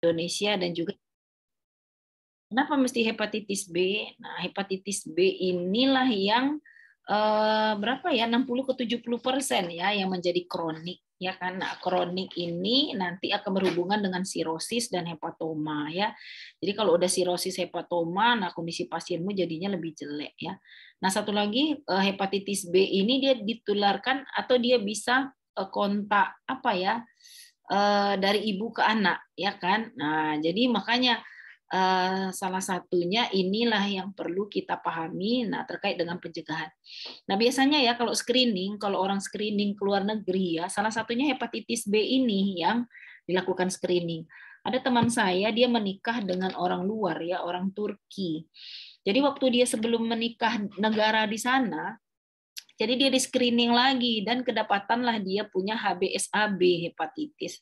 Indonesia dan juga kenapa mesti hepatitis B? Nah, hepatitis B inilah yang eh, berapa ya 60 ke 70 persen ya yang menjadi kronik ya kan nah, kronik ini nanti akan berhubungan dengan sirosis dan hepatoma ya jadi kalau udah sirosis hepatoma nah kondisi pasienmu jadinya lebih jelek ya nah satu lagi eh, hepatitis B ini dia ditularkan atau dia bisa eh, kontak apa ya Eh, dari ibu ke anak, ya kan? Nah, jadi makanya eh, salah satunya inilah yang perlu kita pahami. Nah, terkait dengan pencegahan. Nah, biasanya ya kalau screening, kalau orang screening ke luar negeri ya, salah satunya hepatitis B ini yang dilakukan screening. Ada teman saya, dia menikah dengan orang luar ya, orang Turki. Jadi waktu dia sebelum menikah negara di sana, jadi dia di screening lagi dan kedapatanlah dia punya HBSAB hepatitis.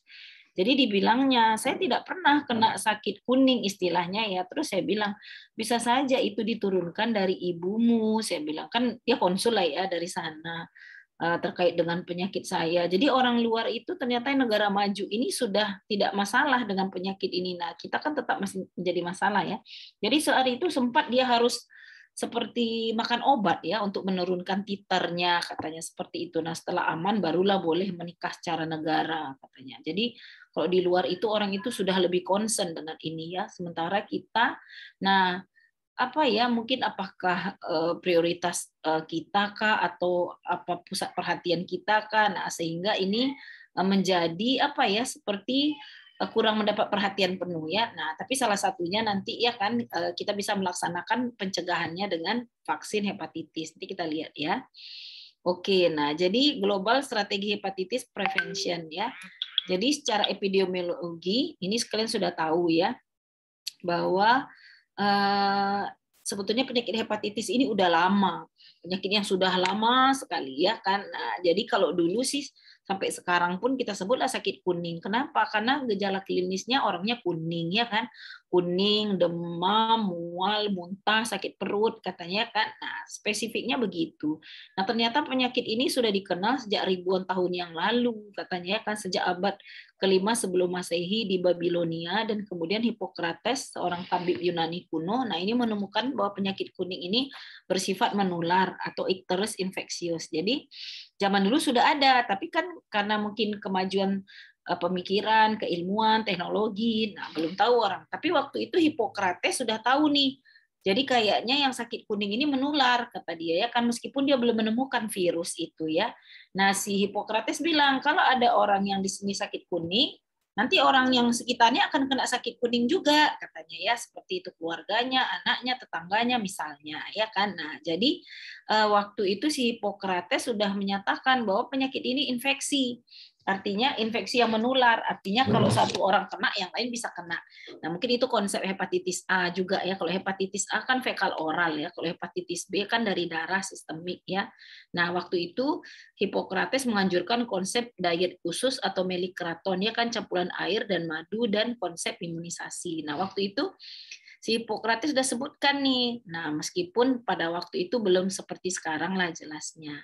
Jadi dibilangnya saya tidak pernah kena sakit kuning istilahnya ya. Terus saya bilang bisa saja itu diturunkan dari ibumu. Saya bilang kan dia konsul lah ya dari sana eh, terkait dengan penyakit saya. Jadi orang luar itu ternyata negara maju ini sudah tidak masalah dengan penyakit ini. Nah, kita kan tetap masih menjadi masalah ya. Jadi sehari itu sempat dia harus seperti makan obat ya untuk menurunkan titernya katanya seperti itu. Nah setelah aman barulah boleh menikah secara negara katanya. Jadi kalau di luar itu orang itu sudah lebih concern dengan ini ya. Sementara kita, nah apa ya mungkin apakah eh, prioritas eh, kita kah atau apa pusat perhatian kita kah nah sehingga ini eh, menjadi apa ya seperti Eh, kurang mendapat perhatian penuh ya. Nah, tapi salah satunya nanti ya kan eh, kita bisa melaksanakan pencegahannya dengan vaksin hepatitis. Nanti kita lihat ya. Oke, nah jadi global strategi hepatitis prevention ya. Jadi secara epidemiologi ini sekalian sudah tahu ya bahwa eh, sebetulnya penyakit hepatitis ini udah lama penyakit yang sudah lama sekali ya kan. Nah, jadi kalau dulu sih sampai sekarang pun kita sebutlah sakit kuning. Kenapa? Karena gejala klinisnya orangnya kuning ya kan kuning, demam, mual, muntah, sakit perut, katanya kan. Nah, spesifiknya begitu. Nah, ternyata penyakit ini sudah dikenal sejak ribuan tahun yang lalu, katanya kan sejak abad kelima sebelum Masehi di Babilonia dan kemudian Hipokrates, seorang tabib Yunani kuno. Nah, ini menemukan bahwa penyakit kuning ini bersifat menular atau ikterus infeksius. Jadi, zaman dulu sudah ada, tapi kan karena mungkin kemajuan Eh, pemikiran, keilmuan, teknologi. Nah, belum tahu orang. Tapi waktu itu Hipokrates sudah tahu nih. Jadi kayaknya yang sakit kuning ini menular, kata dia ya kan meskipun dia belum menemukan virus itu ya. Nah, si Hipokrates bilang kalau ada orang yang di sini sakit kuning, nanti orang yang sekitarnya akan kena sakit kuning juga, katanya ya, seperti itu keluarganya, anaknya, tetangganya misalnya, ya kan. Nah, jadi eh, waktu itu si Hipokrates sudah menyatakan bahwa penyakit ini infeksi artinya infeksi yang menular artinya kalau satu orang kena yang lain bisa kena nah mungkin itu konsep hepatitis A juga ya kalau hepatitis A kan fekal oral ya kalau hepatitis B kan dari darah sistemik ya nah waktu itu Hipokrates menganjurkan konsep diet khusus atau melikraton ya kan campuran air dan madu dan konsep imunisasi nah waktu itu si Hipokrates sudah sebutkan nih nah meskipun pada waktu itu belum seperti sekarang lah jelasnya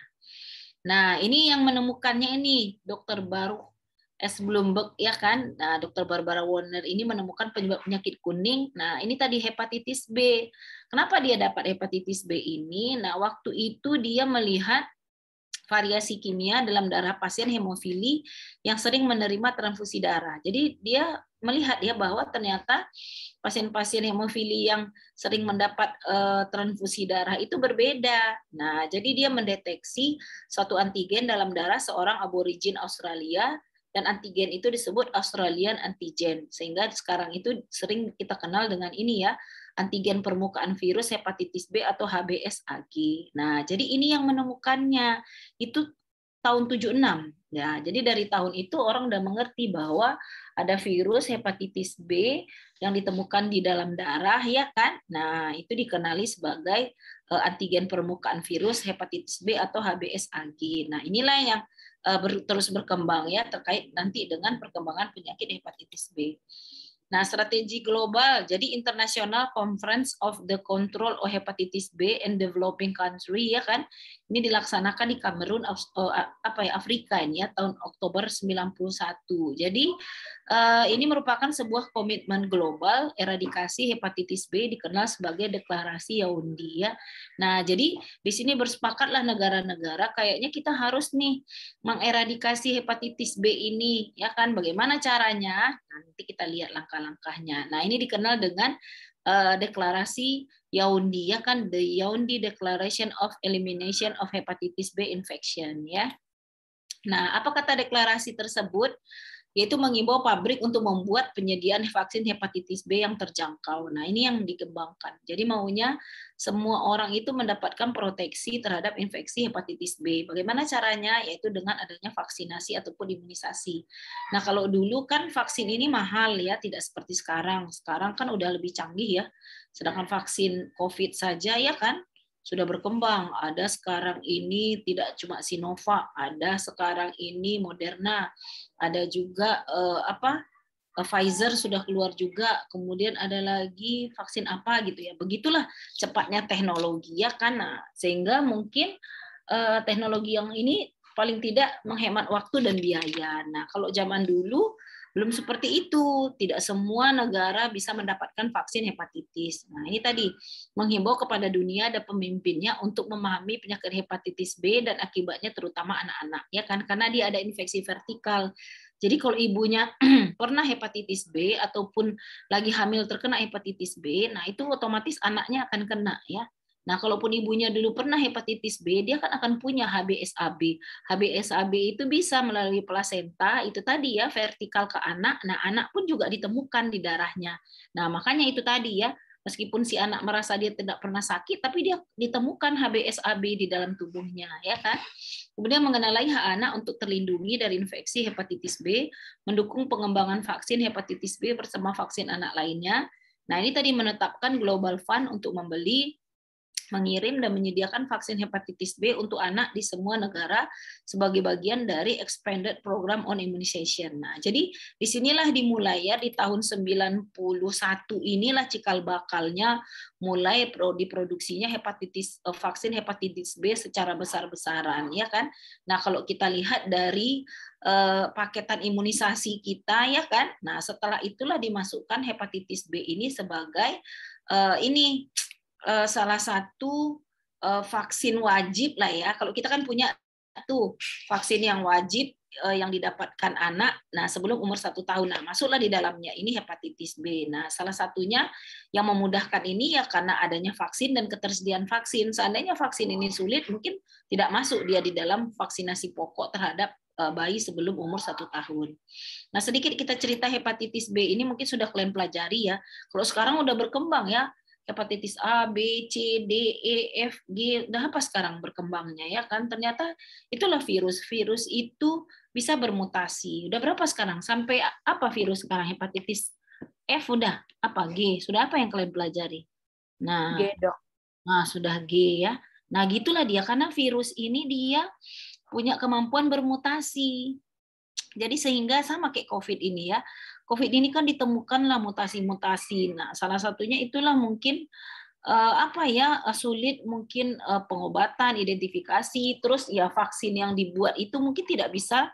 Nah, ini yang menemukannya ini Dr. baru S. Bloomberg ya kan. Nah, Dr. Barbara Warner ini menemukan penyebab penyakit kuning. Nah, ini tadi hepatitis B. Kenapa dia dapat hepatitis B ini? Nah, waktu itu dia melihat variasi kimia dalam darah pasien hemofili yang sering menerima transfusi darah. Jadi dia melihat ya bahwa ternyata pasien-pasien hemofili yang sering mendapat uh, transfusi darah itu berbeda. Nah, jadi dia mendeteksi suatu antigen dalam darah seorang aborigin Australia dan antigen itu disebut Australian antigen. Sehingga sekarang itu sering kita kenal dengan ini ya, antigen permukaan virus hepatitis B atau HBsAg. Nah, jadi ini yang menemukannya. Itu tahun 76. Ya, jadi dari tahun itu orang sudah mengerti bahwa ada virus hepatitis B yang ditemukan di dalam darah ya kan. Nah, itu dikenali sebagai eh, antigen permukaan virus hepatitis B atau HBsAg. Nah, inilah yang eh, terus berkembang ya terkait nanti dengan perkembangan penyakit hepatitis B. Nah, strategi global, jadi International Conference of the Control of Hepatitis B and Developing Country ya kan. Ini dilaksanakan di Kamerun eh, apa ya Afrika ini ya tahun Oktober 91. Jadi Eh, ini merupakan sebuah komitmen global eradikasi hepatitis B dikenal sebagai deklarasi Yaoundé ya. Nah, jadi di sini bersepakatlah negara-negara kayaknya kita harus nih mengeradikasi hepatitis B ini ya kan bagaimana caranya? Nanti kita lihat langkah-langkahnya. Nah, ini dikenal dengan eh, deklarasi Yaoundé ya kan the Yaoundé Declaration of Elimination of Hepatitis B Infection ya. Nah, apa kata deklarasi tersebut? yaitu mengimbau pabrik untuk membuat penyediaan vaksin hepatitis B yang terjangkau. Nah, ini yang dikembangkan. Jadi maunya semua orang itu mendapatkan proteksi terhadap infeksi hepatitis B. Bagaimana caranya? Yaitu dengan adanya vaksinasi ataupun imunisasi. Nah, kalau dulu kan vaksin ini mahal ya, tidak seperti sekarang. Sekarang kan udah lebih canggih ya. Sedangkan vaksin COVID saja ya kan sudah berkembang. Ada sekarang ini tidak cuma Sinovac, ada sekarang ini Moderna, ada juga eh, apa? Eh, Pfizer sudah keluar juga, kemudian ada lagi vaksin apa gitu ya. Begitulah cepatnya teknologi ya kan. Nah, sehingga mungkin eh, teknologi yang ini paling tidak menghemat waktu dan biaya. Nah, kalau zaman dulu belum seperti itu, tidak semua negara bisa mendapatkan vaksin hepatitis. Nah, ini tadi menghimbau kepada dunia dan pemimpinnya untuk memahami penyakit hepatitis B dan akibatnya terutama anak-anak, ya kan? Karena dia ada infeksi vertikal. Jadi kalau ibunya pernah hepatitis B ataupun lagi hamil terkena hepatitis B, nah itu otomatis anaknya akan kena ya. Nah, kalaupun ibunya dulu pernah hepatitis B, dia kan akan punya HBSAB. HBSAB itu bisa melalui plasenta, itu tadi ya, vertikal ke anak. Nah, anak pun juga ditemukan di darahnya. Nah, makanya itu tadi ya, meskipun si anak merasa dia tidak pernah sakit, tapi dia ditemukan HBSAB di dalam tubuhnya, ya kan? Kemudian mengenai hak anak untuk terlindungi dari infeksi hepatitis B, mendukung pengembangan vaksin hepatitis B bersama vaksin anak lainnya. Nah, ini tadi menetapkan Global Fund untuk membeli mengirim dan menyediakan vaksin hepatitis B untuk anak di semua negara sebagai bagian dari expanded program on immunization. Nah, jadi disinilah dimulai ya di tahun 91 inilah cikal bakalnya mulai diproduksinya hepatitis eh, vaksin hepatitis B secara besar-besaran ya kan. Nah, kalau kita lihat dari eh, paketan imunisasi kita ya kan. Nah, setelah itulah dimasukkan hepatitis B ini sebagai eh, ini Eh, salah satu eh, vaksin wajib lah ya. Kalau kita kan punya satu vaksin yang wajib eh, yang didapatkan anak. Nah sebelum umur satu tahun, nah masuklah di dalamnya ini hepatitis B. Nah salah satunya yang memudahkan ini ya karena adanya vaksin dan ketersediaan vaksin. Seandainya vaksin ini sulit, mungkin tidak masuk dia di dalam vaksinasi pokok terhadap bayi sebelum umur satu tahun. Nah sedikit kita cerita hepatitis B ini mungkin sudah kalian pelajari ya. Kalau sekarang udah berkembang ya, hepatitis A, B, C, D, E, F, G, udah apa sekarang berkembangnya ya kan? Ternyata itulah virus. Virus itu bisa bermutasi. Udah berapa sekarang? Sampai apa virus sekarang? Hepatitis F udah apa G? Sudah apa yang kalian pelajari? Nah, G dok. Nah, sudah G ya. Nah, gitulah dia karena virus ini dia punya kemampuan bermutasi. Jadi sehingga sama kayak COVID ini ya, COVID ini kan ditemukanlah mutasi-mutasi. Nah, salah satunya itulah mungkin eh, apa ya eh, sulit mungkin eh, pengobatan, identifikasi, terus ya vaksin yang dibuat itu mungkin tidak bisa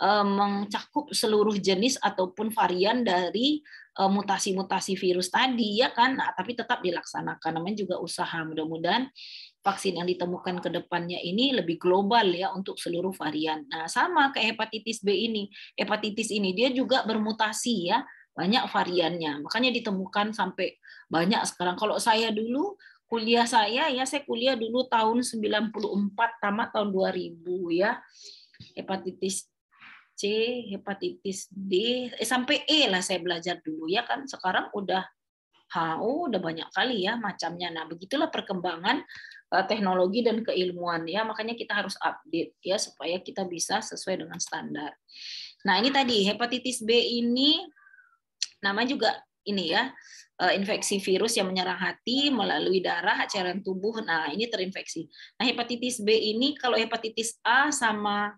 mencakup seluruh jenis ataupun varian dari mutasi-mutasi virus tadi ya kan. Nah, tapi tetap dilaksanakan namanya juga usaha. Mudah-mudahan vaksin yang ditemukan ke depannya ini lebih global ya untuk seluruh varian. Nah, sama kayak hepatitis B ini. Hepatitis ini dia juga bermutasi ya, banyak variannya. Makanya ditemukan sampai banyak sekarang. Kalau saya dulu kuliah saya ya saya kuliah dulu tahun 94 tamat tahun 2000 ya. Hepatitis C, hepatitis D, eh, sampai E lah saya belajar dulu ya kan. Sekarang udah HU udah banyak kali ya macamnya. Nah, begitulah perkembangan Eh, teknologi dan keilmuan ya makanya kita harus update ya supaya kita bisa sesuai dengan standar. Nah, ini tadi hepatitis B ini nama juga ini ya eh, infeksi virus yang menyerang hati melalui darah cairan tubuh. Nah, ini terinfeksi. Nah, hepatitis B ini kalau hepatitis A sama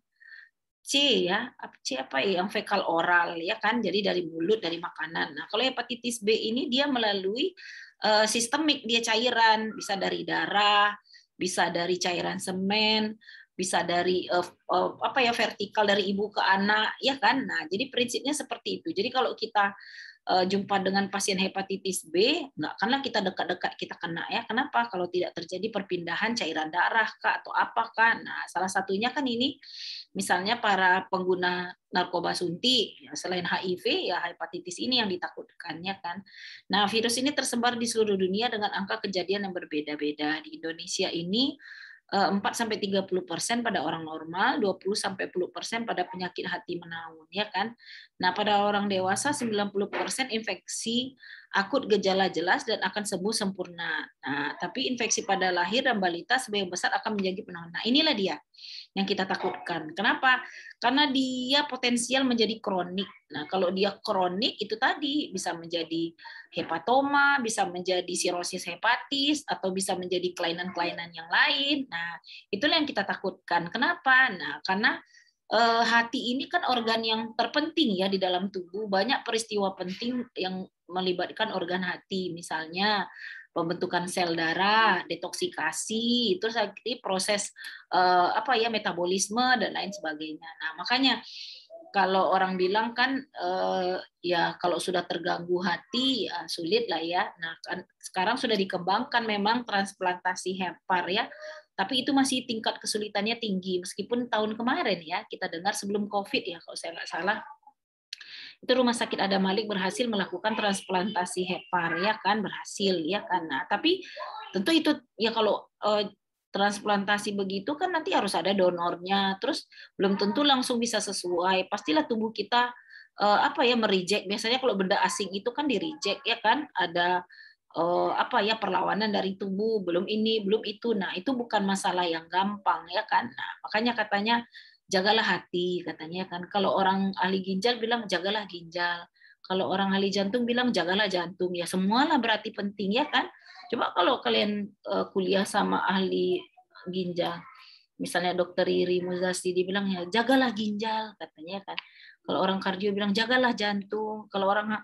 C ya, C apa ya yang fekal oral ya kan, jadi dari mulut dari makanan. Nah, kalau hepatitis B ini dia melalui Eh, sistemik dia cairan bisa dari darah bisa dari cairan semen bisa dari eh, eh, apa ya vertikal dari ibu ke anak ya kan nah jadi prinsipnya seperti itu jadi kalau kita uh, jumpa dengan pasien hepatitis B, nggak karena kita dekat-dekat kita kena ya. Kenapa? Kalau tidak terjadi perpindahan cairan darah kak atau apa kan? Nah, salah satunya kan ini misalnya para pengguna narkoba suntik, ya, selain HIV ya hepatitis ini yang ditakutkannya kan. Nah, virus ini tersebar di seluruh dunia dengan angka kejadian yang berbeda-beda. Di Indonesia ini 4 eh, sampai 30% pada orang normal, 20 sampai 10% pada penyakit hati menaun ya kan. Nah, pada orang dewasa 90% infeksi akut gejala jelas dan akan sembuh sempurna. Nah, tapi infeksi pada lahir dan balita sebagian besar akan menjadi penaun. Nah, inilah dia yang kita takutkan. Kenapa? Karena dia potensial menjadi kronik. Nah, kalau dia kronik itu tadi bisa menjadi hepatoma, bisa menjadi sirosis hepatis atau bisa menjadi kelainan-kelainan yang lain. Nah, itulah yang kita takutkan. Kenapa? Nah, karena eh, hati ini kan organ yang terpenting ya di dalam tubuh. Banyak peristiwa penting yang melibatkan organ hati, misalnya pembentukan sel darah, detoksikasi, itu seperti proses uh, apa ya metabolisme dan lain sebagainya. Nah, makanya kalau orang bilang kan uh, ya kalau sudah terganggu hati ya sulit lah ya. Nah, kan sekarang sudah dikembangkan memang transplantasi hepar ya. Tapi itu masih tingkat kesulitannya tinggi meskipun tahun kemarin ya kita dengar sebelum Covid ya kalau saya nggak salah itu rumah sakit Ada Malik berhasil melakukan transplantasi hepar ya kan berhasil ya kan nah tapi tentu itu ya kalau eh, transplantasi begitu kan nanti harus ada donornya terus belum tentu langsung bisa sesuai pastilah tubuh kita eh, apa ya merijek biasanya kalau benda asing itu kan dirijek ya kan ada eh, apa ya perlawanan dari tubuh belum ini belum itu nah itu bukan masalah yang gampang ya kan nah makanya katanya jagalah hati katanya kan. Kalau orang ahli ginjal bilang jagalah ginjal. Kalau orang ahli jantung bilang jagalah jantung. Ya semualah berarti penting ya kan. Coba kalau kalian eh, kuliah sama ahli ginjal, misalnya dokter Iri Muzasti dibilang ya jagalah ginjal katanya kan. Kalau orang kardio bilang jagalah jantung. Kalau orang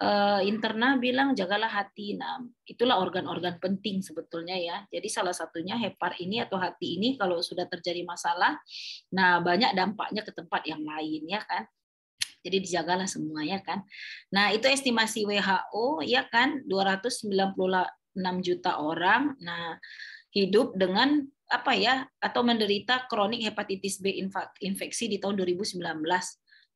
uh, eh, interna bilang jagalah hati. Nah, itulah organ-organ penting sebetulnya ya. Jadi salah satunya hepar ini atau hati ini kalau sudah terjadi masalah, nah banyak dampaknya ke tempat yang lain ya kan. Jadi dijagalah semuanya kan. Nah, itu estimasi WHO ya kan 296 juta orang. Nah, hidup dengan apa ya atau menderita kronik hepatitis B infeksi di tahun 2019.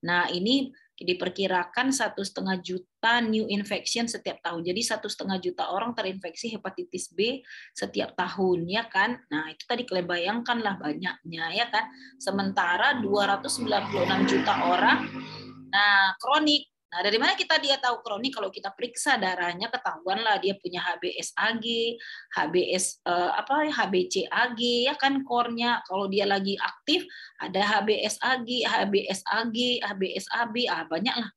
Nah, ini diperkirakan satu setengah juta new infection setiap tahun. Jadi satu setengah juta orang terinfeksi hepatitis B setiap tahun, ya kan? Nah itu tadi kalian bayangkanlah banyaknya, ya kan? Sementara 296 juta orang, nah kronik Nah, dari mana kita dia tahu kroni? Kalau kita periksa darahnya ketahuan lah dia punya HbsAg, HbS eh, apa HbCAg ya kan kornya. Kalau dia lagi aktif ada HbsAg, HbsAg, HbsAb, ah banyak lah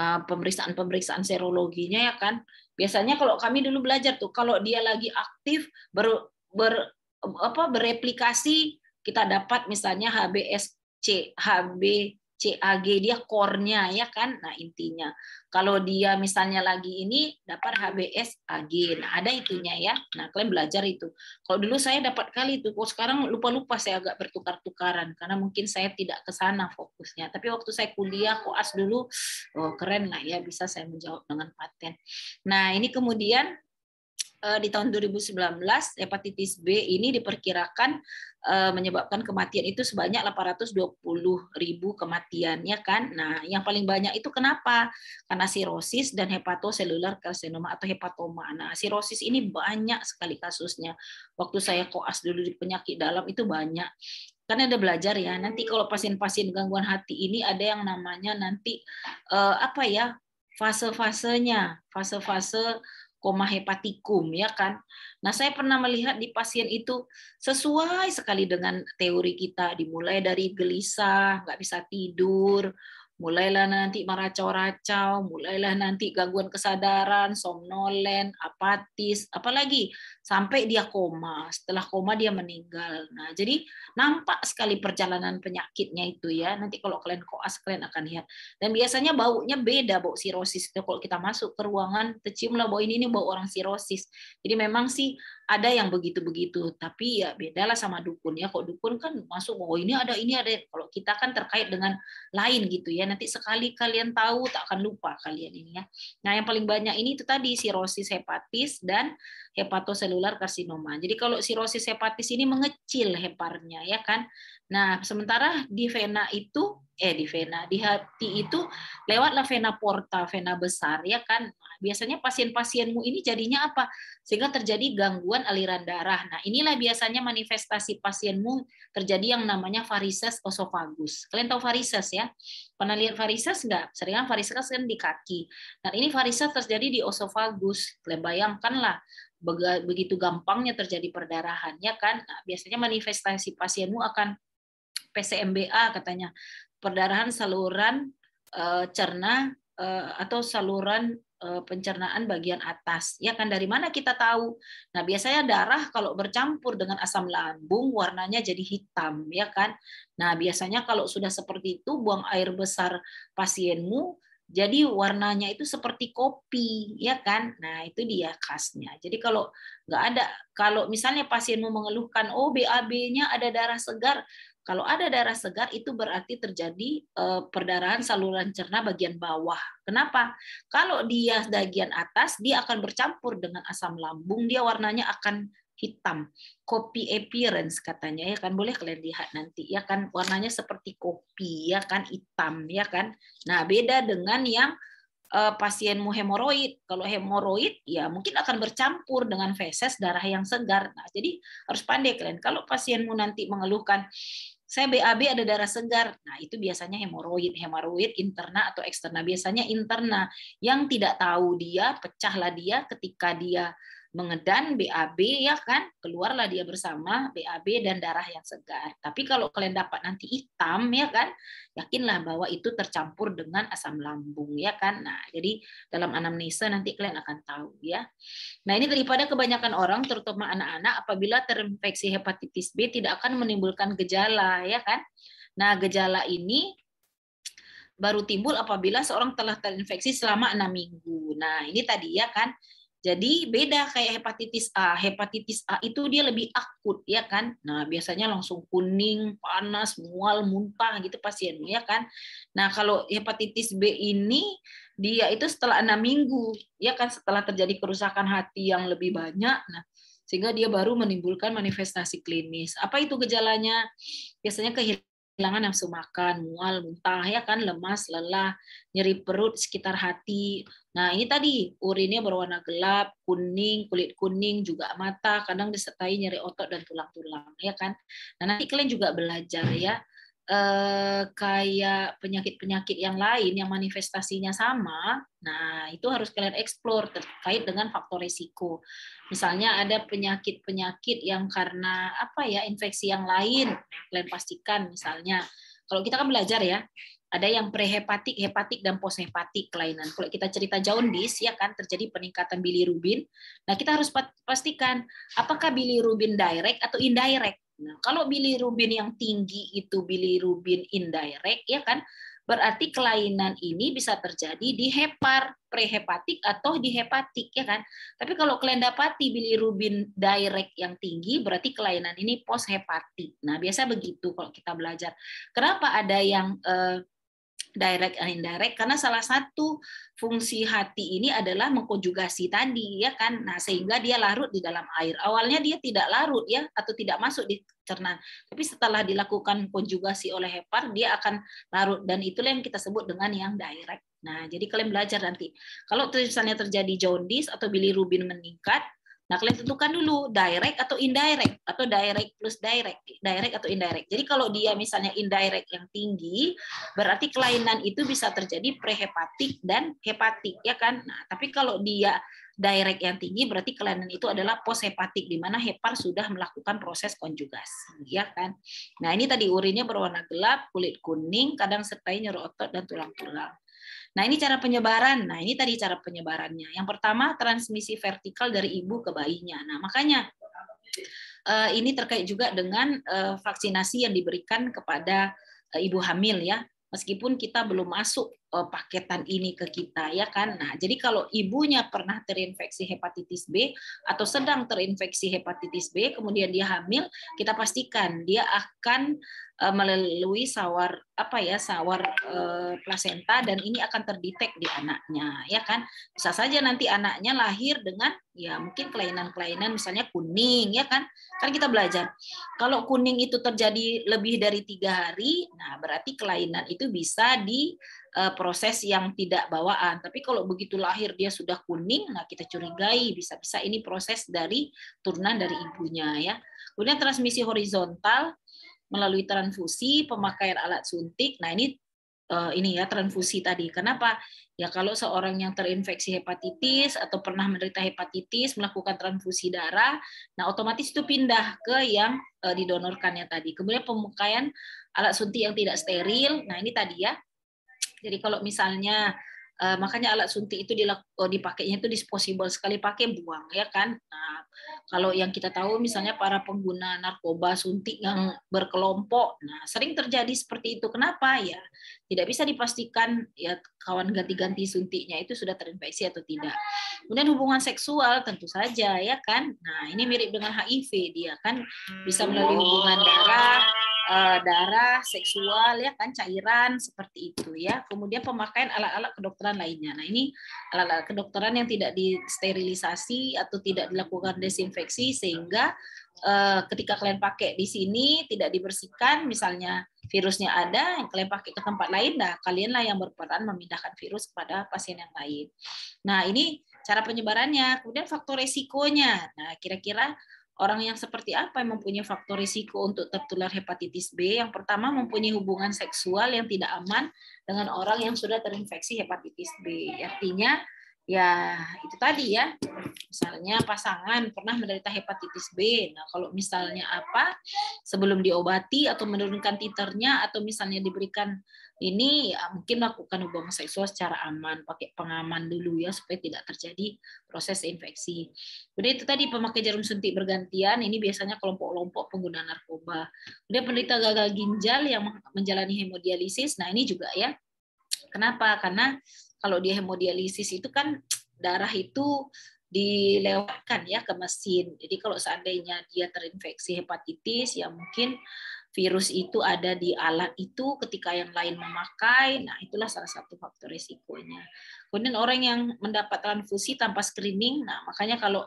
eh, pemeriksaan-pemeriksaan serologinya ya kan. Biasanya kalau kami dulu belajar tuh kalau dia lagi aktif ber, ber apa bereplikasi kita dapat misalnya HbsC, HB CAG dia kornya ya kan. Nah, intinya. Kalau dia misalnya lagi ini dapat HBS AG. Nah, ada itunya ya. Nah, kalian belajar itu. Kalau dulu saya dapat kali itu, kok sekarang lupa-lupa saya agak bertukar-tukaran karena mungkin saya tidak ke sana fokusnya. Tapi waktu saya kuliah koas dulu, oh, keren lah ya bisa saya menjawab dengan paten. Nah, ini kemudian Eh, di tahun 2019 hepatitis B ini diperkirakan eh, menyebabkan kematian itu sebanyak 820 ribu kematiannya kan. Nah, yang paling banyak itu kenapa? Karena sirosis dan hepatoselular karsinoma atau hepatoma. Nah, sirosis ini banyak sekali kasusnya. Waktu saya koas dulu di penyakit dalam itu banyak kan ada belajar ya nanti kalau pasien-pasien gangguan hati ini ada yang namanya nanti uh, apa ya fase-fasenya fase-fase koma hepatikum ya kan. Nah, saya pernah melihat di pasien itu sesuai sekali dengan teori kita dimulai dari gelisah, nggak bisa tidur, mulailah nanti meracau-racau, mulailah nanti gangguan kesadaran, somnolen, apatis, apalagi sampai dia koma. Setelah koma dia meninggal. Nah, jadi nampak sekali perjalanan penyakitnya itu ya. Nanti kalau kalian koas kalian akan lihat. Dan biasanya baunya beda bau sirosis itu kalau kita masuk ke ruangan terciumlah bau ini ini bau orang sirosis. Jadi memang sih ada yang begitu-begitu, tapi ya bedalah sama dukun ya. Kok dukun kan masuk oh ini ada ini ada. Kalau kita kan terkait dengan lain gitu ya. Nanti sekali kalian tahu tak akan lupa kalian ini ya. Nah, yang paling banyak ini itu tadi sirosis hepatitis dan hepatoselular karsinoma. Jadi kalau sirosis hepatis ini mengecil heparnya ya kan. Nah, sementara di vena itu eh di vena di hati itu lewatlah vena porta vena besar ya kan nah, biasanya pasien-pasienmu ini jadinya apa sehingga terjadi gangguan aliran darah nah inilah biasanya manifestasi pasienmu terjadi yang namanya varises osofagus kalian tahu varises ya pernah lihat varises nggak seringan varises kan di kaki nah ini varises terjadi di osofagus kalian bayangkanlah begitu gampangnya terjadi perdarahan ya kan nah, biasanya manifestasi pasienmu akan PCMBA katanya perdarahan saluran uh, cerna uh, atau saluran uh, pencernaan bagian atas. Ya kan dari mana kita tahu? Nah, biasanya darah kalau bercampur dengan asam lambung warnanya jadi hitam, ya kan? Nah, biasanya kalau sudah seperti itu buang air besar pasienmu jadi warnanya itu seperti kopi, ya kan? Nah itu dia khasnya. Jadi kalau nggak ada, kalau misalnya pasienmu mengeluhkan, oh BAB-nya ada darah segar, kalau ada darah segar itu berarti terjadi eh, perdarahan saluran cerna bagian bawah. Kenapa? Kalau dia bagian atas, dia akan bercampur dengan asam lambung, dia warnanya akan hitam. Kopi appearance katanya ya kan boleh kalian lihat nanti ya kan warnanya seperti kopi ya kan hitam ya kan. Nah, beda dengan yang eh, pasienmu hemoroid. Kalau hemoroid ya mungkin akan bercampur dengan feses darah yang segar. Nah, jadi harus pandai kalian. Kalau pasienmu nanti mengeluhkan saya BAB ada darah segar. Nah, itu biasanya hemoroid, hemoroid interna atau eksterna. Biasanya interna yang tidak tahu dia, pecahlah dia ketika dia mengedan BAB ya kan keluarlah dia bersama BAB dan darah yang segar. Tapi kalau kalian dapat nanti hitam ya kan yakinlah bahwa itu tercampur dengan asam lambung ya kan. Nah, jadi dalam anamnesa nanti kalian akan tahu ya. Nah, ini daripada kebanyakan orang terutama anak-anak apabila terinfeksi hepatitis B tidak akan menimbulkan gejala ya kan. Nah, gejala ini baru timbul apabila seorang telah terinfeksi selama enam minggu. Nah, ini tadi ya kan jadi beda kayak hepatitis A. Hepatitis A itu dia lebih akut ya kan. Nah, biasanya langsung kuning, panas, mual, muntah gitu pasien ya kan. Nah, kalau hepatitis B ini dia itu setelah enam minggu ya kan setelah terjadi kerusakan hati yang lebih banyak. Nah, sehingga dia baru menimbulkan manifestasi klinis. Apa itu gejalanya? Biasanya kehilangan kehilangan nafsu makan, mual, muntah, ya kan, lemas, lelah, nyeri perut sekitar hati. Nah ini tadi urinnya berwarna gelap, kuning, kulit kuning, juga mata, kadang disertai nyeri otot dan tulang-tulang, ya kan. Nah nanti kalian juga belajar ya Eh, kayak penyakit-penyakit yang lain yang manifestasinya sama, nah itu harus kalian explore terkait dengan faktor risiko. Misalnya ada penyakit-penyakit yang karena apa ya infeksi yang lain, kalian pastikan misalnya. Kalau kita kan belajar ya, ada yang prehepatik, hepatik, dan posthepatik kelainan. Kalau kita cerita jaundis ya kan terjadi peningkatan bilirubin. Nah, kita harus pastikan apakah bilirubin direct atau indirect. Nah, kalau bilirubin yang tinggi itu bilirubin indirect ya kan, berarti kelainan ini bisa terjadi di hepar prehepatik atau di hepatik ya kan. Tapi kalau kalian dapati bilirubin direct yang tinggi berarti kelainan ini poshepatik. Nah, biasa begitu kalau kita belajar. Kenapa ada yang eh, direct and indirect karena salah satu fungsi hati ini adalah mengkonjugasi tadi ya kan nah sehingga dia larut di dalam air awalnya dia tidak larut ya atau tidak masuk di cerna tapi setelah dilakukan konjugasi oleh hepar dia akan larut dan itulah yang kita sebut dengan yang direct nah jadi kalian belajar nanti kalau misalnya terjadi jaundice atau bilirubin meningkat Nah, kalian tentukan dulu direct atau indirect atau direct plus direct, direct atau indirect. Jadi kalau dia misalnya indirect yang tinggi, berarti kelainan itu bisa terjadi prehepatik dan hepatik, ya kan? Nah, tapi kalau dia direct yang tinggi berarti kelainan itu adalah posthepatik di mana hepar sudah melakukan proses konjugasi, ya kan? Nah, ini tadi urinnya berwarna gelap, kulit kuning, kadang sertai nyeri otot dan tulang-tulang. Nah, ini cara penyebaran. Nah, ini tadi cara penyebarannya. Yang pertama, transmisi vertikal dari ibu ke bayinya. Nah, makanya eh, ini terkait juga dengan eh, vaksinasi yang diberikan kepada eh, ibu hamil ya. Meskipun kita belum masuk paketan ini ke kita ya kan. Nah, jadi kalau ibunya pernah terinfeksi hepatitis B atau sedang terinfeksi hepatitis B kemudian dia hamil, kita pastikan dia akan Eh, melalui sawar apa ya sawar eh, plasenta dan ini akan terdetek di anaknya ya kan bisa saja nanti anaknya lahir dengan ya mungkin kelainan-kelainan misalnya kuning ya kan kan kita belajar kalau kuning itu terjadi lebih dari tiga hari nah berarti kelainan itu bisa di eh, proses yang tidak bawaan tapi kalau begitu lahir dia sudah kuning nah kita curigai bisa-bisa ini proses dari turunan dari ibunya ya kemudian transmisi horizontal melalui transfusi, pemakaian alat suntik. Nah, ini eh, ini ya transfusi tadi. Kenapa? Ya kalau seorang yang terinfeksi hepatitis atau pernah menderita hepatitis melakukan transfusi darah, nah otomatis itu pindah ke yang eh, didonorkannya tadi. Kemudian pemakaian alat suntik yang tidak steril. Nah, ini tadi ya. Jadi kalau misalnya Uh, makanya alat suntik itu eh, dipakainya itu disposable sekali pakai buang ya kan. Nah, kalau yang kita tahu misalnya para pengguna narkoba suntik yang berkelompok, nah sering terjadi seperti itu. Kenapa ya? Tidak bisa dipastikan ya kawan ganti-ganti suntiknya itu sudah terinfeksi atau tidak. Kemudian hubungan seksual tentu saja ya kan. Nah, ini mirip dengan HIV dia kan bisa melalui hubungan darah uh, darah, seksual, ya kan cairan seperti itu ya. Kemudian pemakaian alat-alat kedokteran lainnya. Nah ini alat-alat kedokteran yang tidak disterilisasi atau tidak dilakukan desinfeksi sehingga uh, ketika kalian pakai di sini tidak dibersihkan, misalnya virusnya ada, yang kalian pakai ke tempat lain, nah kalianlah yang berperan memindahkan virus kepada pasien yang lain. Nah ini cara penyebarannya, kemudian faktor resikonya. Nah kira-kira Orang yang seperti apa yang mempunyai faktor risiko untuk tertular hepatitis B? Yang pertama mempunyai hubungan seksual yang tidak aman dengan orang yang sudah terinfeksi hepatitis B. Artinya ya itu tadi ya misalnya pasangan pernah menderita hepatitis B nah kalau misalnya apa sebelum diobati atau menurunkan titernya atau misalnya diberikan ini ya mungkin lakukan hubungan seksual secara aman pakai pengaman dulu ya supaya tidak terjadi proses infeksi kemudian itu tadi pemakai jarum suntik bergantian ini biasanya kelompok-kelompok pengguna narkoba kemudian penderita gagal ginjal yang menjalani hemodialisis nah ini juga ya Kenapa? Karena kalau dia hemodialisis itu kan darah itu dilewatkan ya ke mesin. Jadi kalau seandainya dia terinfeksi hepatitis ya mungkin virus itu ada di alat itu ketika yang lain memakai. Nah, itulah salah satu faktor risikonya. Kemudian orang yang mendapat transfusi tanpa screening, nah makanya kalau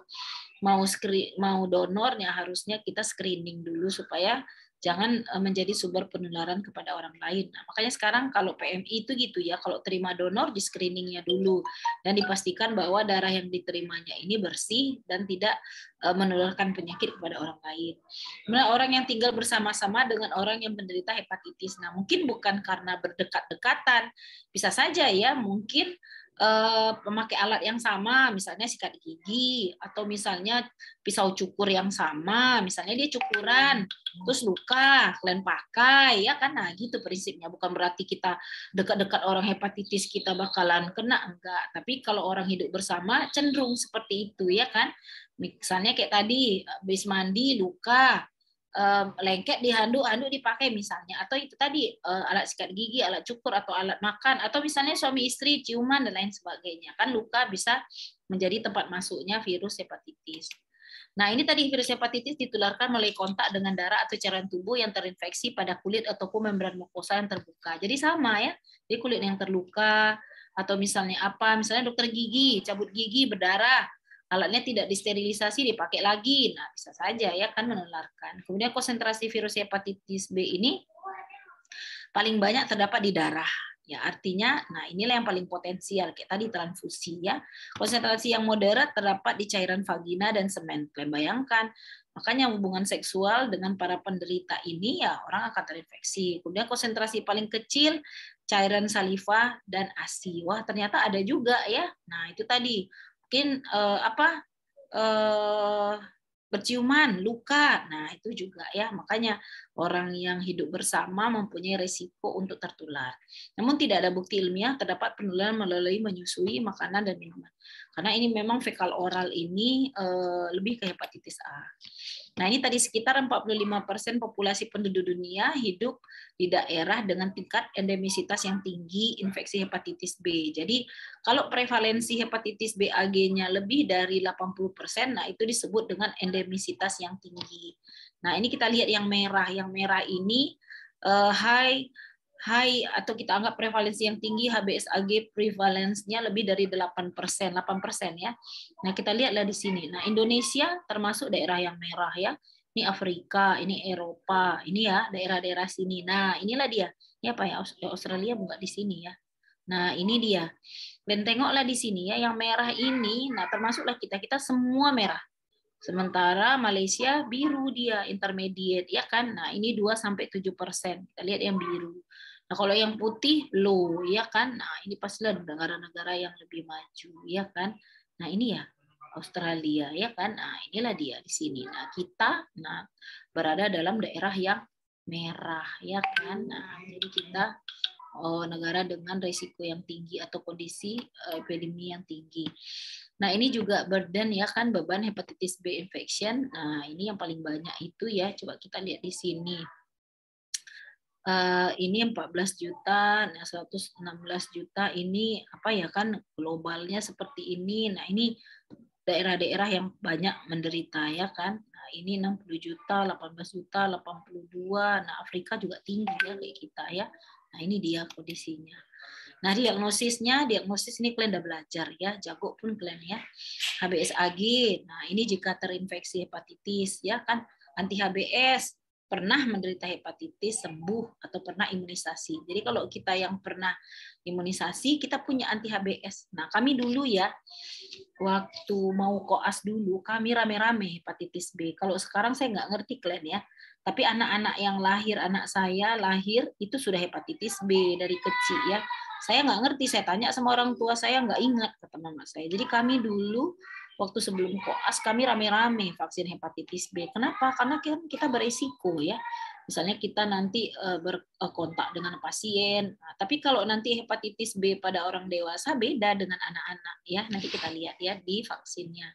mau screen, mau donornya harusnya kita screening dulu supaya jangan eh, menjadi sumber penularan kepada orang lain. Nah, makanya sekarang kalau PMI itu gitu ya, kalau terima donor di screeningnya dulu dan dipastikan bahwa darah yang diterimanya ini bersih dan tidak eh, menularkan penyakit kepada orang lain. Kemudian nah, orang yang tinggal bersama-sama dengan orang yang menderita hepatitis. Nah, mungkin bukan karena berdekat-dekatan, bisa saja ya mungkin pemakai eh, alat yang sama, misalnya sikat gigi atau misalnya pisau cukur yang sama, misalnya dia cukuran terus luka, kalian pakai ya kan nah gitu prinsipnya. Bukan berarti kita dekat-dekat orang hepatitis kita bakalan kena enggak, tapi kalau orang hidup bersama cenderung seperti itu ya kan. Misalnya kayak tadi habis eh, mandi luka, um, lengket di handuk, handuk dipakai misalnya, atau itu tadi uh, alat sikat gigi, alat cukur atau alat makan, atau misalnya suami istri ciuman dan lain sebagainya, kan luka bisa menjadi tempat masuknya virus hepatitis. Nah, ini tadi virus hepatitis ditularkan melalui kontak dengan darah atau cairan tubuh yang terinfeksi pada kulit ataupun membran mukosa yang terbuka. Jadi sama ya, di kulit yang terluka atau misalnya apa, misalnya dokter gigi, cabut gigi berdarah, alatnya tidak disterilisasi dipakai lagi. Nah, bisa saja ya kan menularkan. Kemudian konsentrasi virus hepatitis B ini paling banyak terdapat di darah. Ya, artinya nah inilah yang paling potensial kayak tadi transfusi ya. Konsentrasi yang moderat terdapat di cairan vagina dan semen. Kalian bayangkan, makanya hubungan seksual dengan para penderita ini ya orang akan terinfeksi. Kemudian konsentrasi paling kecil cairan saliva dan ASI. Wah, ternyata ada juga ya. Nah, itu tadi mungkin uh, apa uh, berciuman, luka. Nah, itu juga ya, makanya orang yang hidup bersama mempunyai resiko untuk tertular. Namun tidak ada bukti ilmiah terdapat penularan melalui menyusui makanan dan minuman. Karena ini memang fekal oral ini eh, lebih ke hepatitis A. Nah, ini tadi sekitar 45% populasi penduduk dunia hidup di daerah dengan tingkat endemisitas yang tinggi infeksi hepatitis B. Jadi, kalau prevalensi hepatitis B nya lebih dari 80%, nah itu disebut dengan endemisitas yang tinggi. Nah, ini kita lihat yang merah. Yang merah ini eh, high high atau kita anggap prevalensi yang tinggi HBSAG prevalensinya lebih dari 8%, 8% ya. Nah, kita lihatlah di sini. Nah, Indonesia termasuk daerah yang merah ya. Ini Afrika, ini Eropa, ini ya daerah-daerah sini. Nah, inilah dia. Ini apa ya? ya Australia bukan di sini ya. Nah, ini dia. Dan tengoklah di sini ya, yang merah ini, nah termasuklah kita, kita semua merah. Sementara Malaysia biru dia, intermediate, ya kan? Nah, ini 2-7 persen. Kita lihat yang biru. Nah, kalau yang putih low, ya kan? Nah, ini pastilah negara-negara yang lebih maju, ya kan? Nah, ini ya Australia, ya kan? Nah, inilah dia di sini. Nah, kita nah berada dalam daerah yang merah, ya kan? Nah, jadi kita oh, negara dengan risiko yang tinggi atau kondisi eh, epidemi yang tinggi. Nah, ini juga burden ya kan beban hepatitis B infection. Nah, ini yang paling banyak itu ya. Coba kita lihat di sini uh, ini 14 juta, nah 116 juta ini apa ya kan globalnya seperti ini. Nah, ini daerah-daerah yang banyak menderita ya kan. Nah, ini 60 juta, 18 juta, 82. Nah, Afrika juga tinggi ya kayak kita ya. Nah, ini dia kondisinya. Nah, diagnosisnya, diagnosis ini kalian udah belajar ya, jago pun kalian ya. HBS AG. Nah, ini jika terinfeksi hepatitis ya kan anti HBS pernah menderita hepatitis sembuh atau pernah imunisasi. Jadi kalau kita yang pernah imunisasi, kita punya anti HBS. Nah, kami dulu ya waktu mau koas dulu kami rame-rame hepatitis B. Kalau sekarang saya nggak ngerti kalian ya. Tapi anak-anak yang lahir, anak saya lahir itu sudah hepatitis B dari kecil ya. Saya nggak ngerti, saya tanya sama orang tua saya nggak ingat kata mama saya. Jadi kami dulu waktu sebelum koas kami rame-rame vaksin hepatitis B. Kenapa? Karena kan kita beresiko ya. Misalnya kita nanti eh, berkontak eh, dengan pasien. Nah, tapi kalau nanti hepatitis B pada orang dewasa beda dengan anak-anak ya. Nanti kita lihat ya di vaksinnya.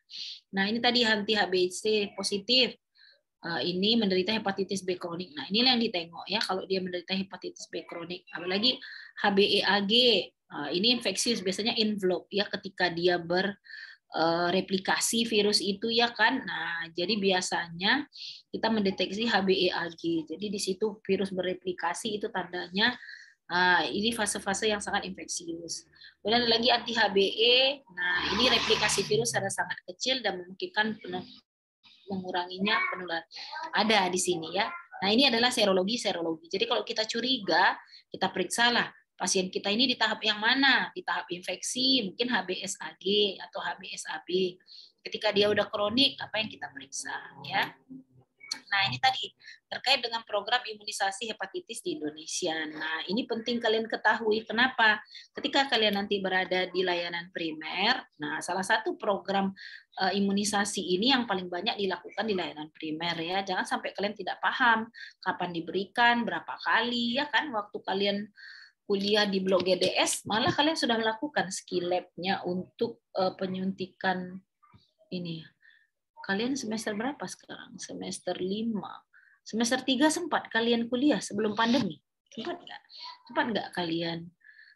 Nah, ini tadi anti HBC positif eh, ini menderita hepatitis B kronik. Nah, ini yang ditengok ya kalau dia menderita hepatitis B kronik. Apalagi HBEAG, ini infeksius biasanya envelope ya ketika dia ber Eh, replikasi virus itu ya kan. Nah, jadi biasanya kita mendeteksi HBEAG. Jadi di situ virus bereplikasi itu tandanya Nah, ini fase-fase yang sangat infeksius. Kemudian lagi anti HBE. Nah, ini replikasi virus secara sangat kecil dan memungkinkan menguranginya penularan. Ada di sini ya. Nah, ini adalah serologi serologi. Jadi kalau kita curiga, kita periksalah pasien kita ini di tahap yang mana? Di tahap infeksi, mungkin HBsAg atau HBsAb. Ketika dia udah kronik, apa yang kita periksa? Ya. Nah, ini tadi terkait dengan program imunisasi hepatitis di Indonesia. Nah, ini penting kalian ketahui kenapa ketika kalian nanti berada di layanan primer. Nah, salah satu program uh, imunisasi ini yang paling banyak dilakukan di layanan primer ya. Jangan sampai kalian tidak paham kapan diberikan, berapa kali ya kan waktu kalian kuliah di blok GDS, malah kalian sudah melakukan skill lab-nya untuk eh, penyuntikan ini. Kalian semester berapa sekarang? Semester 5. Semester 3 sempat kalian kuliah sebelum pandemi? Sempat nggak? Sempat nggak kalian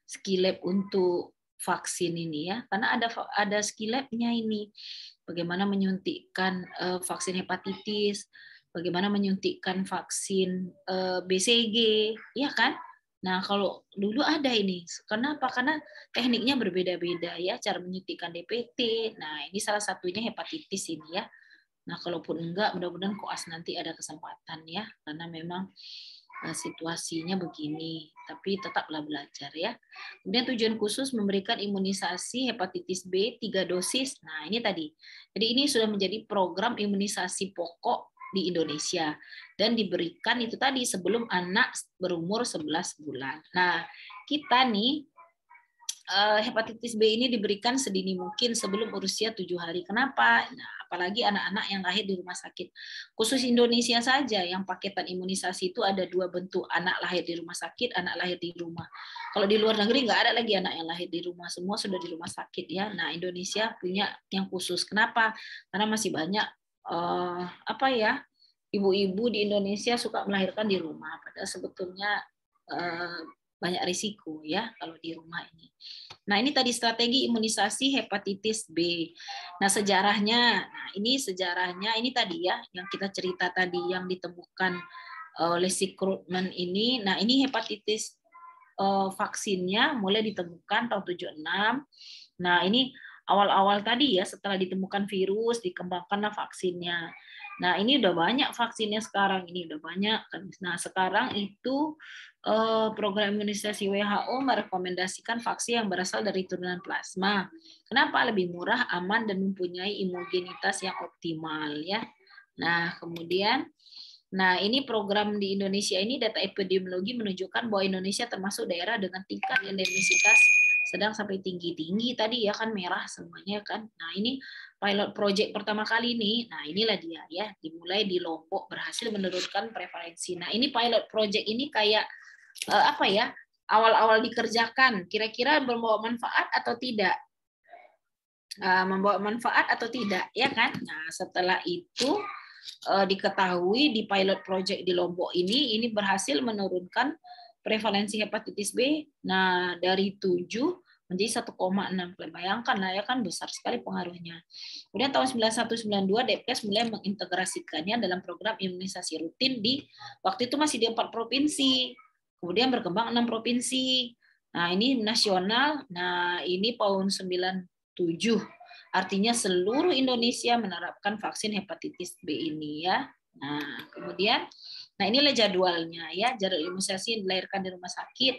skill lab untuk vaksin ini ya? Karena ada ada skill lab ini. Bagaimana menyuntikkan eh, vaksin hepatitis, bagaimana menyuntikkan vaksin eh, BCG, ya kan? Nah, kalau dulu ada ini. Kenapa? Karena tekniknya berbeda-beda ya, cara menyuntikkan DPT. Nah, ini salah satunya hepatitis ini ya. Nah, kalaupun enggak, mudah-mudahan koas nanti ada kesempatan ya, karena memang eh, situasinya begini. Tapi tetaplah belajar ya. Kemudian tujuan khusus memberikan imunisasi hepatitis B 3 dosis. Nah, ini tadi. Jadi ini sudah menjadi program imunisasi pokok di Indonesia dan diberikan itu tadi sebelum anak berumur 11 bulan. Nah, kita nih eh, hepatitis B ini diberikan sedini mungkin sebelum usia tujuh hari. Kenapa? Nah, apalagi anak-anak yang lahir di rumah sakit. Khusus Indonesia saja yang paketan imunisasi itu ada dua bentuk, anak lahir di rumah sakit, anak lahir di rumah. Kalau di luar negeri nggak ada lagi anak yang lahir di rumah, semua sudah di rumah sakit ya. Nah, Indonesia punya yang khusus. Kenapa? Karena masih banyak uh, apa ya ibu-ibu di Indonesia suka melahirkan di rumah padahal sebetulnya uh, banyak risiko ya kalau di rumah ini. Nah ini tadi strategi imunisasi hepatitis B. Nah sejarahnya, nah ini sejarahnya ini tadi ya yang kita cerita tadi yang ditemukan eh, oleh si Krutman ini. Nah ini hepatitis vaksinnya mulai ditemukan tahun 76. Nah ini awal-awal tadi ya setelah ditemukan virus dikembangkanlah vaksinnya. Nah ini udah banyak vaksinnya sekarang ini udah banyak. Nah sekarang itu eh, program imunisasi WHO merekomendasikan vaksin yang berasal dari turunan plasma. Kenapa lebih murah, aman dan mempunyai imunogenitas yang optimal ya. Nah kemudian Nah, ini program di Indonesia ini data epidemiologi menunjukkan bahwa Indonesia termasuk daerah dengan tingkat endemisitas sedang sampai tinggi-tinggi tadi ya kan merah semuanya kan. Nah, ini pilot project pertama kali ini. Nah, inilah dia ya, dimulai di Lombok berhasil menurunkan prevalensi. Nah, ini pilot project ini kayak eh, apa ya? Awal-awal dikerjakan, kira-kira membawa manfaat atau tidak? Eh, membawa manfaat atau tidak, ya kan? Nah, setelah itu eh, diketahui di pilot project di Lombok ini ini berhasil menurunkan prevalensi hepatitis B. Nah, dari 7 menjadi 1,6. Bayangkan lah ya kan besar sekali pengaruhnya. Kemudian tahun 9192 Depkes mulai mengintegrasikannya dalam program imunisasi rutin di waktu itu masih di empat provinsi. Kemudian berkembang enam provinsi. Nah, ini nasional. Nah, ini tahun 97. Artinya seluruh Indonesia menerapkan vaksin hepatitis B ini ya. Nah, kemudian Nah, inilah jadwalnya ya. Jadwal imunisasi yang dilahirkan di rumah sakit.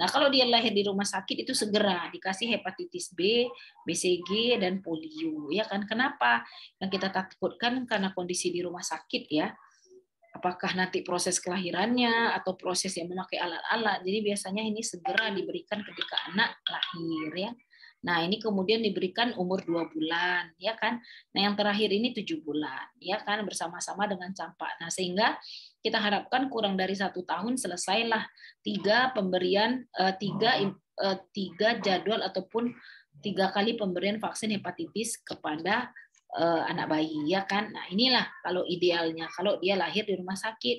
Nah, kalau dia lahir di rumah sakit itu segera dikasih hepatitis B, BCG dan polio ya kan. Kenapa? Yang kita takutkan karena kondisi di rumah sakit ya. Apakah nanti proses kelahirannya atau proses yang memakai alat-alat. Jadi biasanya ini segera diberikan ketika anak lahir ya. Nah, ini kemudian diberikan umur 2 bulan, ya kan? Nah, yang terakhir ini 7 bulan, ya kan? Bersama-sama dengan campak. Nah, sehingga kita harapkan kurang dari satu tahun selesailah tiga pemberian eh, tiga eh, tiga jadwal ataupun tiga kali pemberian vaksin hepatitis kepada eh, anak bayi ya kan nah inilah kalau idealnya kalau dia lahir di rumah sakit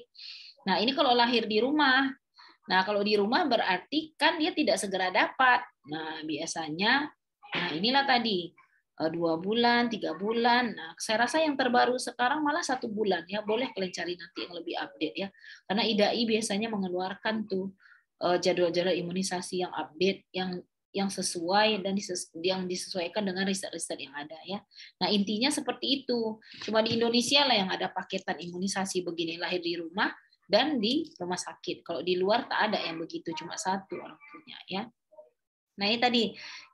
nah ini kalau lahir di rumah nah kalau di rumah berarti kan dia tidak segera dapat nah biasanya nah inilah tadi Eh, dua bulan, tiga bulan. Nah, saya rasa yang terbaru sekarang malah satu bulan ya. Boleh kalian cari nanti yang lebih update ya. Karena IDAI biasanya mengeluarkan tuh eh, jadwal-jadwal imunisasi yang update, yang yang sesuai dan yang disesuaikan dengan riset-riset yang ada ya. Nah intinya seperti itu. Cuma di Indonesia lah yang ada paketan imunisasi begini lahir di rumah dan di rumah sakit. Kalau di luar tak ada yang begitu, cuma satu orang punya ya. Nah, ini tadi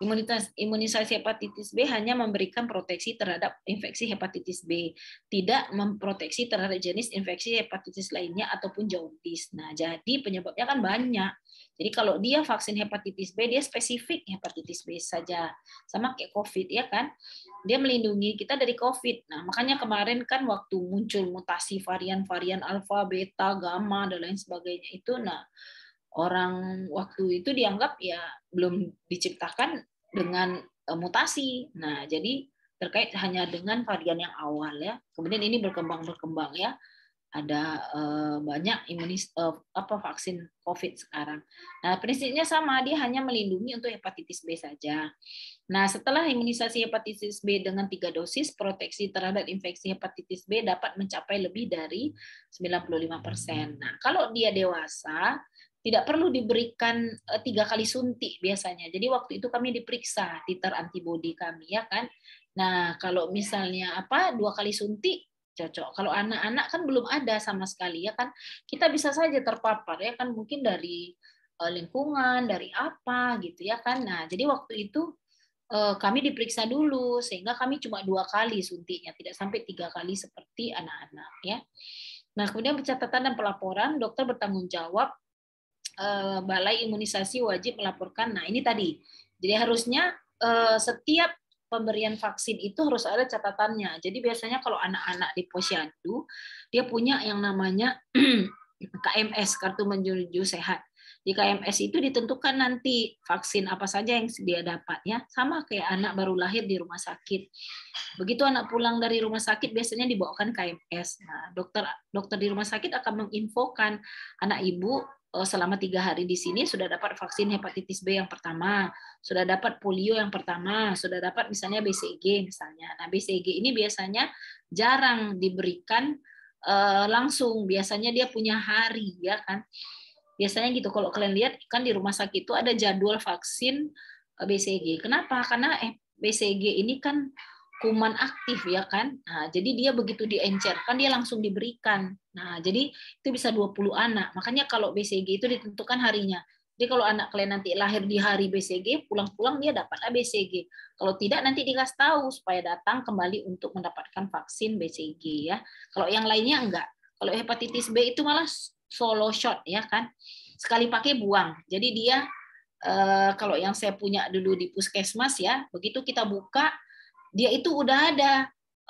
imunitas imunisasi hepatitis B hanya memberikan proteksi terhadap infeksi hepatitis B, tidak memproteksi terhadap jenis infeksi hepatitis lainnya ataupun jaundice. Nah, jadi penyebabnya kan banyak. Jadi kalau dia vaksin hepatitis B, dia spesifik hepatitis B saja. Sama kayak COVID ya kan. Dia melindungi kita dari COVID. Nah, makanya kemarin kan waktu muncul mutasi varian-varian alfa, beta, gamma dan lain sebagainya itu nah orang waktu itu dianggap ya belum diciptakan dengan e, mutasi. Nah, jadi terkait hanya dengan varian yang awal ya. Kemudian ini berkembang-berkembang ya. Ada e, banyak imunis uh, apa vaksin COVID sekarang. Nah, prinsipnya sama, dia hanya melindungi untuk hepatitis B saja. Nah, setelah imunisasi hepatitis B dengan tiga dosis, proteksi terhadap infeksi hepatitis B dapat mencapai lebih dari 95%. Nah, kalau dia dewasa, tidak perlu diberikan eh, tiga kali suntik biasanya. Jadi waktu itu kami diperiksa titer antibodi kami ya kan. Nah kalau misalnya apa dua kali suntik cocok. Kalau anak-anak kan belum ada sama sekali ya kan. Kita bisa saja terpapar ya kan mungkin dari eh, lingkungan dari apa gitu ya kan. Nah jadi waktu itu eh, kami diperiksa dulu sehingga kami cuma dua kali suntiknya tidak sampai tiga kali seperti anak-anak ya nah kemudian pencatatan dan pelaporan dokter bertanggung jawab Eh, balai imunisasi wajib melaporkan. Nah, ini tadi. Jadi harusnya eh, setiap pemberian vaksin itu harus ada catatannya. Jadi biasanya kalau anak-anak di posyandu, dia punya yang namanya KMS, Kartu Menuju Sehat. Di KMS itu ditentukan nanti vaksin apa saja yang dia dapat ya. Sama kayak anak baru lahir di rumah sakit. Begitu anak pulang dari rumah sakit biasanya dibawakan KMS. Nah, dokter dokter di rumah sakit akan menginfokan anak ibu Eh, selama tiga hari di sini sudah dapat vaksin hepatitis B yang pertama, sudah dapat polio yang pertama, sudah dapat misalnya BCG misalnya. Nah BCG ini biasanya jarang diberikan eh, langsung, biasanya dia punya hari ya kan. Biasanya gitu kalau kalian lihat kan di rumah sakit itu ada jadwal vaksin eh, BCG. Kenapa? Karena BCG ini kan kuman aktif ya kan. Nah, jadi dia begitu diencerkan dia langsung diberikan. Nah, jadi itu bisa 20 anak. Makanya kalau BCG itu ditentukan harinya. Jadi kalau anak kalian nanti lahir di hari BCG, pulang-pulang dia dapat BCG. Kalau tidak nanti dikasih tahu supaya datang kembali untuk mendapatkan vaksin BCG ya. Kalau yang lainnya enggak. Kalau hepatitis B itu malah solo shot ya kan. Sekali pakai buang. Jadi dia Uh, kalau yang saya punya dulu di puskesmas ya, begitu kita buka dia itu udah ada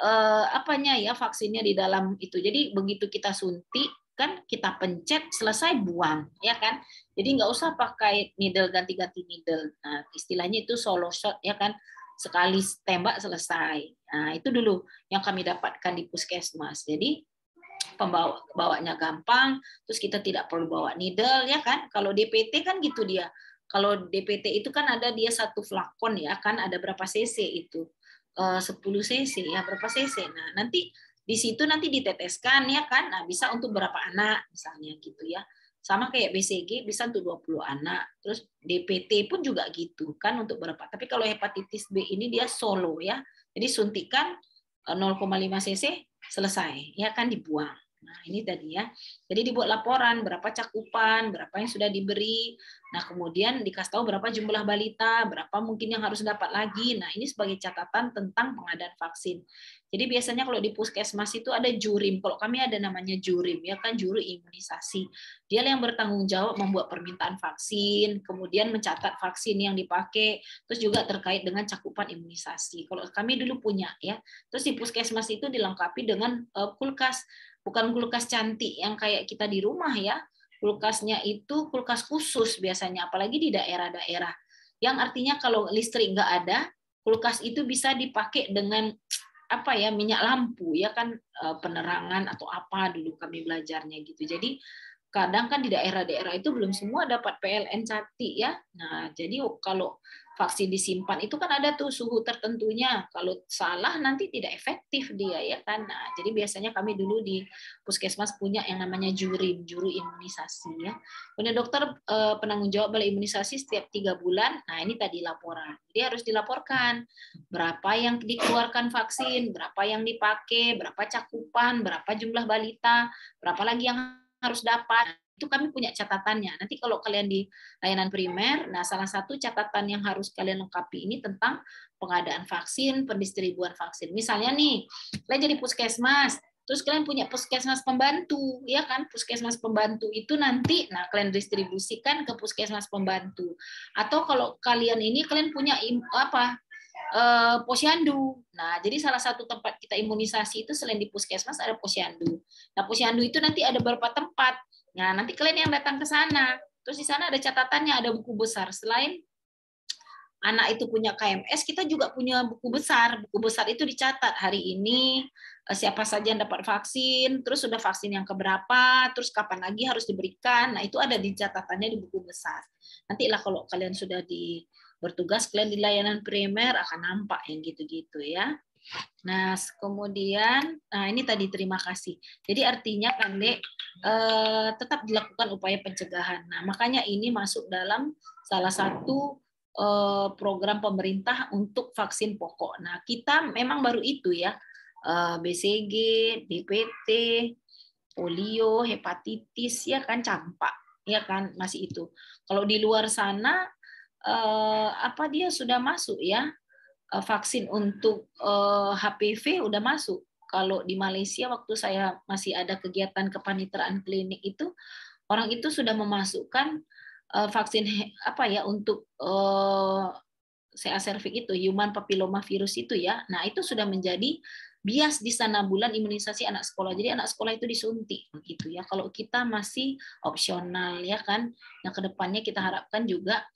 eh, apanya ya vaksinnya di dalam itu. Jadi begitu kita suntik kan kita pencet selesai buang ya kan. Jadi nggak usah pakai needle ganti-ganti needle. Nah, istilahnya itu solo shot ya kan sekali tembak selesai. Nah, itu dulu yang kami dapatkan di puskesmas. Jadi pembawa bawanya gampang, terus kita tidak perlu bawa needle ya kan. Kalau DPT kan gitu dia. Kalau DPT itu kan ada dia satu flakon ya kan ada berapa cc itu. 10 eh, cc ya berapa cc nah nanti di situ nanti diteteskan ya kan nah bisa untuk berapa anak misalnya gitu ya sama kayak BCG bisa untuk 20 anak terus DPT pun juga gitu kan untuk berapa tapi kalau hepatitis B ini dia solo ya jadi suntikan 0,5 eh, cc selesai ya kan dibuang Nah, ini tadi ya. Jadi dibuat laporan berapa cakupan, berapa yang sudah diberi. Nah, kemudian dikasih tahu berapa jumlah balita, berapa mungkin yang harus dapat lagi. Nah, ini sebagai catatan tentang pengadaan vaksin. Jadi biasanya kalau di puskesmas itu ada jurim. Kalau kami ada namanya jurim, ya kan juru imunisasi. Dia yang bertanggung jawab membuat permintaan vaksin, kemudian mencatat vaksin yang dipakai, terus juga terkait dengan cakupan imunisasi. Kalau kami dulu punya ya. Terus di puskesmas itu dilengkapi dengan eh, kulkas bukan kulkas cantik yang kayak kita di rumah ya. Kulkasnya itu kulkas khusus biasanya, apalagi di daerah-daerah. Yang artinya kalau listrik nggak ada, kulkas itu bisa dipakai dengan apa ya minyak lampu ya kan eh, penerangan atau apa dulu kami belajarnya gitu. Jadi kadang kan di daerah-daerah itu belum semua dapat PLN cantik ya. Nah, jadi kalau vaksin disimpan itu kan ada tuh suhu tertentunya. Kalau salah nanti tidak efektif dia ya kan. Nah, jadi biasanya kami dulu di puskesmas punya yang namanya jurim, juru imunisasi ya. Punya dokter eh, penanggung jawab balai imunisasi setiap tiga bulan. Nah, ini tadi laporan. Dia harus dilaporkan berapa yang dikeluarkan vaksin, berapa yang dipakai, berapa cakupan, berapa jumlah balita, berapa lagi yang harus dapat itu kami punya catatannya. Nanti kalau kalian di layanan primer, nah salah satu catatan yang harus kalian lengkapi ini tentang pengadaan vaksin, pendistribuan vaksin. Misalnya nih, kalian jadi puskesmas, terus kalian punya puskesmas pembantu, ya kan? Puskesmas pembantu itu nanti, nah kalian distribusikan ke puskesmas pembantu. Atau kalau kalian ini kalian punya apa? Eh, posyandu. Nah, jadi salah satu tempat kita imunisasi itu selain di puskesmas ada posyandu. Nah, posyandu itu nanti ada beberapa tempat. Nah, nanti kalian yang datang ke sana, terus di sana ada catatannya, ada buku besar. Selain anak itu punya KMS, kita juga punya buku besar. Buku besar itu dicatat hari ini eh, siapa saja yang dapat vaksin, terus sudah vaksin yang keberapa, terus kapan lagi harus diberikan. Nah, itu ada di catatannya di buku besar. Nantilah kalau kalian sudah di bertugas, kalian di layanan primer akan nampak yang gitu-gitu ya. Nah, kemudian nah ini tadi terima kasih. Jadi artinya kan, eh, tetap dilakukan upaya pencegahan. Nah, makanya ini masuk dalam salah satu eh, program pemerintah untuk vaksin pokok. Nah, kita memang baru itu ya. Eh, BCG, DPT, polio, hepatitis ya kan campak ya kan masih itu. Kalau di luar sana eh, apa dia sudah masuk ya Eh, vaksin untuk HPV eh, udah masuk. Kalau di Malaysia waktu saya masih ada kegiatan kepaniteraan klinik itu orang itu sudah memasukkan eh, vaksin apa ya untuk CA cervix itu human papilloma virus itu ya. Nah, itu sudah menjadi bias di sana bulan imunisasi anak sekolah. Jadi anak sekolah itu disuntik begitu ya. Kalau kita masih opsional ya kan. Yang nah, kedepannya kita harapkan juga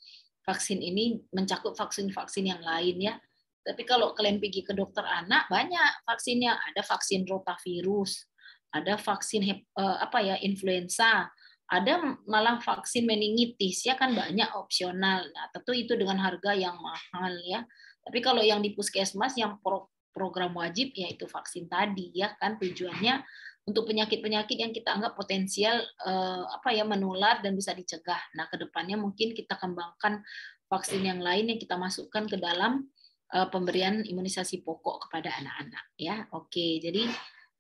vaksin ini mencakup vaksin-vaksin yang lain ya. Tapi kalau kalian pergi ke dokter anak banyak vaksinnya, ada vaksin rotavirus, ada vaksin eh, apa ya influenza, ada malah vaksin meningitis ya kan banyak opsional. Nah, tentu itu dengan harga yang mahal ya. Tapi kalau yang di puskesmas yang pro program wajib yaitu vaksin tadi ya kan tujuannya untuk penyakit-penyakit yang kita anggap potensial eh, apa ya menular dan bisa dicegah. Nah, kedepannya mungkin kita kembangkan vaksin yang lain yang kita masukkan ke dalam Eh, pemberian imunisasi pokok kepada anak-anak ya. Oke, jadi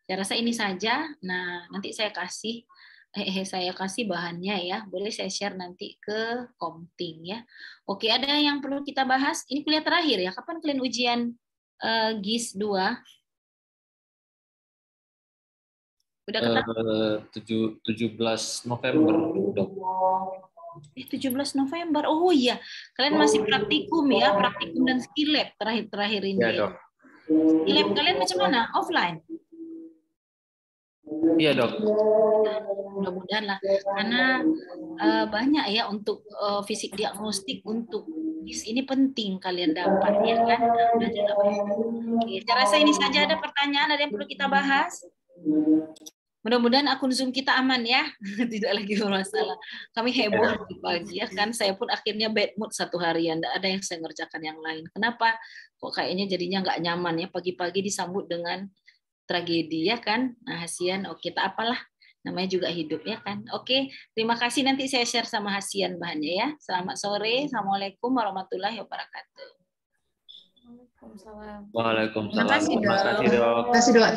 saya rasa ini saja. Nah, nanti saya kasih eh, eh, saya kasih bahannya ya. Boleh saya share nanti ke Komting ya. Oke, ada yang perlu kita bahas? Ini kuliah terakhir ya. Kapan kalian ujian uh, GIS 2? Udah ketemu? Uh, 7, 17 November, dok eh 17 November. Oh iya, kalian masih oh, iya. praktikum ya, praktikum dan skill lab terakhir-terakhir ini. Iya, dok. Skill lab kalian macam mana? Offline? Iya dok. Mudah-mudahan lah, karena uh, banyak ya untuk uh, fisik diagnostik untuk bis ini penting kalian dapat ya kan. sudah apa Oke, saya rasa ini saja ada pertanyaan ada yang perlu kita bahas. Mudah-mudahan akun Zoom kita aman ya, tidak lagi bermasalah. Kami heboh ya. di pagi ya kan, saya pun akhirnya bad mood satu harian, tidak ada yang saya ngerjakan yang lain. Kenapa? Kok kayaknya jadinya nggak nyaman ya, pagi-pagi disambut dengan tragedi ya kan, nah Hasian, oke, oh, tak apalah, namanya juga hidup ya kan. Oke, terima kasih nanti saya share sama Hasian bahannya ya. Selamat sore, Assalamualaikum warahmatullahi wabarakatuh. Waalaikumsalam. Waalaikumsalam. Terima kasih dok. Terima kasih dok.